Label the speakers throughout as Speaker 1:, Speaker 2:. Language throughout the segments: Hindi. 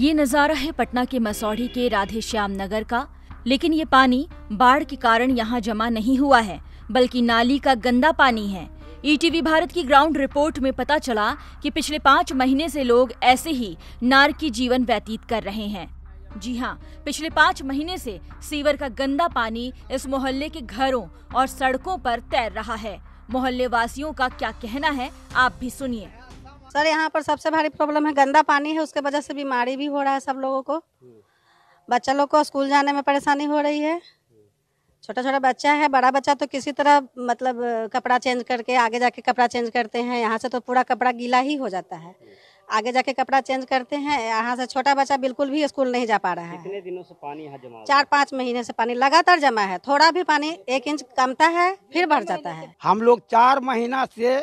Speaker 1: ये नज़ारा है पटना के मसौढ़ी के राधेश्याम नगर का लेकिन ये पानी बाढ़ के कारण यहाँ जमा नहीं हुआ है बल्कि नाली का गंदा पानी है ईटीवी e भारत की ग्राउंड रिपोर्ट में पता चला कि पिछले पाँच महीने से लोग ऐसे ही नार की जीवन व्यतीत कर रहे हैं जी हाँ पिछले पाँच महीने से सीवर का गंदा पानी इस मोहल्ले के घरों और सड़कों पर तैर रहा है मोहल्ले वासियों का क्या कहना है आप भी सुनिए
Speaker 2: सर यहाँ पर सबसे भारी प्रॉब्लम है गंदा पानी है उसके वजह से बीमारी भी हो रहा है सब लोगों को बच्चा लोग को स्कूल जाने में परेशानी हो रही है छोटा छोटा बच्चा है बड़ा बच्चा तो किसी तरह मतलब कपड़ा चेंज करके आगे जाके कपड़ा चेंज करते हैं यहाँ से तो पूरा कपड़ा गीला ही हो जाता है आगे जाके कपड़ा चेंज करते हैं यहाँ से छोटा बच्चा बिल्कुल भी स्कूल नहीं जा पा रहा है कितने दिनों से पानी यहाँ जमा चार पाँच महीने से पानी लगातार जमा है थोड़ा भी पानी एक इंच कमता है फिर भर जाता है हम लोग
Speaker 3: चार महीना से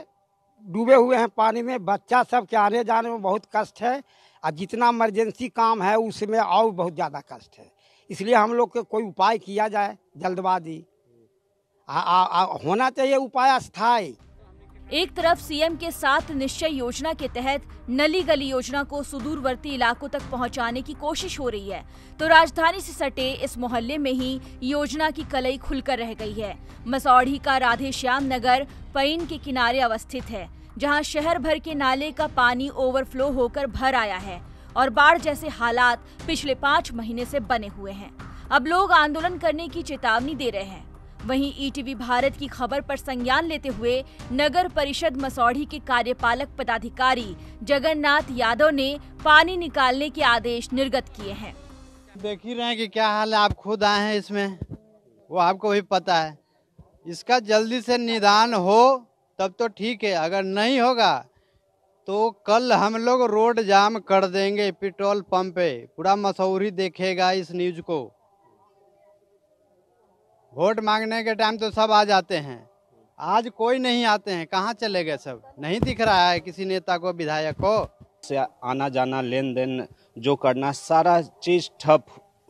Speaker 3: डूबे हुए हैं पानी में बच्चा सब के आने जाने में बहुत कष्ट है और जितना इमरजेंसी काम है उसमें और बहुत ज़्यादा कष्ट है इसलिए हम लोग के कोई उपाय किया जाए जल्दबाजी होना चाहिए उपाय अस्थाई
Speaker 1: एक तरफ सीएम के साथ निश्चय योजना के तहत नली गली योजना को सुदूरवर्ती इलाकों तक पहुंचाने की कोशिश हो रही है तो राजधानी से सटे इस मोहल्ले में ही योजना की कलई खुलकर रह गई है मसौढ़ी का राधेश्याम नगर पैन के किनारे अवस्थित है जहां शहर भर के नाले का पानी ओवरफ्लो होकर भर आया है और बाढ़ जैसे हालात पिछले पाँच महीने से बने हुए हैं अब लोग आंदोलन करने की चेतावनी दे रहे हैं वहीं ईटीवी भारत की खबर पर संज्ञान लेते हुए नगर परिषद मसौढ़ी के कार्यपालक पदाधिकारी जगन्नाथ यादव ने पानी निकालने के आदेश निर्गत किए हैं
Speaker 3: देख ही रहे हैं कि क्या हाल है आप खुद आए हैं इसमें वो आपको भी पता है इसका जल्दी से निदान हो तब तो ठीक है अगर नहीं होगा तो कल हम लोग रोड जाम कर देंगे पेट्रोल पंप पे पूरा मसौरी देखेगा इस न्यूज को वोट मांगने के टाइम तो सब आ जाते हैं आज कोई नहीं आते हैं कहाँ चले गए सब नहीं दिख रहा है किसी नेता को विधायक को
Speaker 4: से आना जाना लेन देन जो करना सारा चीज़ ठप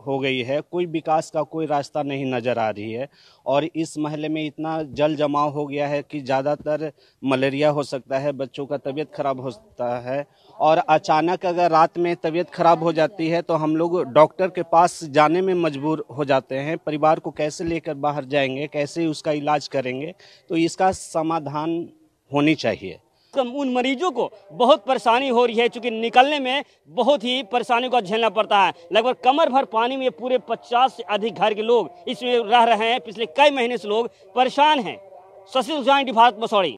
Speaker 4: हो गई है कोई विकास का कोई रास्ता नहीं नज़र आ रही है और इस महले में इतना जल जमाव हो गया है कि ज़्यादातर मलेरिया हो सकता है बच्चों का तबीयत खराब हो सकता है और अचानक अगर रात में तबीयत खराब हो जाती है तो हम लोग डॉक्टर के पास जाने में मजबूर हो जाते हैं परिवार को कैसे लेकर बाहर जाएंगे कैसे उसका इलाज करेंगे तो इसका समाधान होनी चाहिए उन मरीजों को बहुत परेशानी हो रही है क्योंकि निकलने में बहुत ही परेशानी का झेलना पड़ता है लगभग कमर भर पानी में पूरे 50 से अधिक
Speaker 2: घर के लोग इसमें रह रहे हैं पिछले कई महीने से लोग परेशान हैं शशि सुजान भारत मसौड़ी